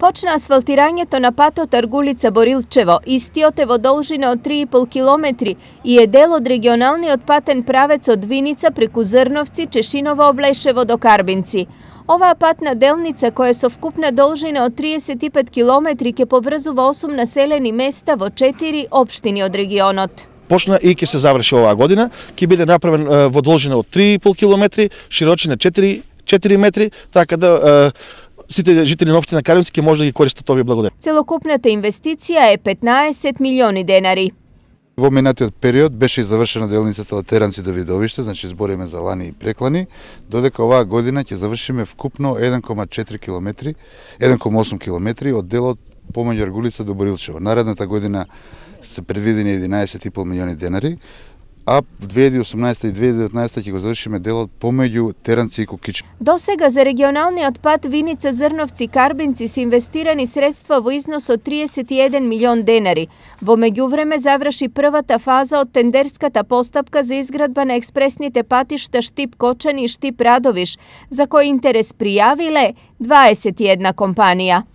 Почна асфалтирањето на патот Аргулица Борилчево. Истиот е во должина од 3,5 километри и е дел од регионалниот патен правец од Виница преку Зрновци, Чешиново, Облешево до Карбинци. Оваа патна делница која со вкупна должина од 35 километри ќе поврзува 8 населени места во 4 општини од регионот почна и ќе се заврши оваа година. Ќе биде направен во должина од 3,5 километри, широчина 4 4 метри, така да сите жители на општина Каринци може да ги користат овие благодети. Целокупната инвестиција е 15 милиони денари. Во минатиот период беше завршена делницата од Теранци до Видовиште, значи збориме за лани и преклани, додека оваа година ќе завршиме вкупно 1,4 км, 1,8 км од делот помеѓу Аргулица до Борилчево. Наредната година се предвидени 11,5 милиони денари, а 2018 и 2019 ќе го завршиме делот помеѓу Теранци и Кокич. До сега за регионалниот пат Виница Зрновци Карбинци се инвестирани средства во износ од 31 милион денари. Во меѓувреме заврши првата фаза од тендерската постапка за изградба на експресните патишта Штип Кочани и Штип Радовиш, за кој интерес пријавиле 21 компанија.